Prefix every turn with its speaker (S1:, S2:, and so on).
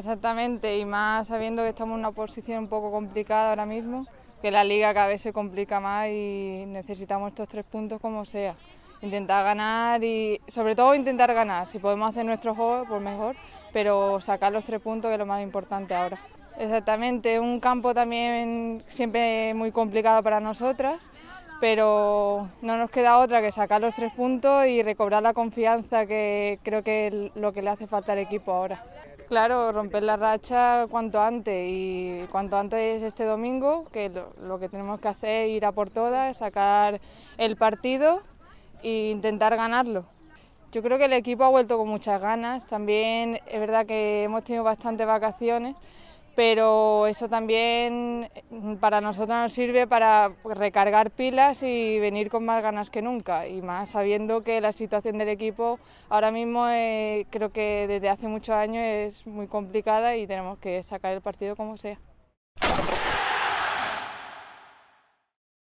S1: Exactamente, y más sabiendo que estamos en una posición un poco complicada ahora mismo, que la liga cada vez se complica más y necesitamos estos tres puntos como sea. Intentar ganar y sobre todo intentar ganar. Si podemos hacer nuestro juego, pues mejor, pero sacar los tres puntos que es lo más importante ahora. Exactamente, un campo también siempre muy complicado para nosotras, pero no nos queda otra que sacar los tres puntos y recobrar la confianza que creo que es lo que le hace falta al equipo ahora. Claro, romper la racha cuanto antes y cuanto antes este domingo, que lo, lo que tenemos que hacer es ir a por todas, sacar el partido e intentar ganarlo. Yo creo que el equipo ha vuelto con muchas ganas, también es verdad que hemos tenido bastantes vacaciones, pero eso también eh, para nosotros nos sirve para recargar pilas y venir con más ganas que nunca, y más sabiendo que la situación del equipo ahora mismo eh, creo que desde hace muchos años es muy complicada y tenemos que sacar el partido como sea.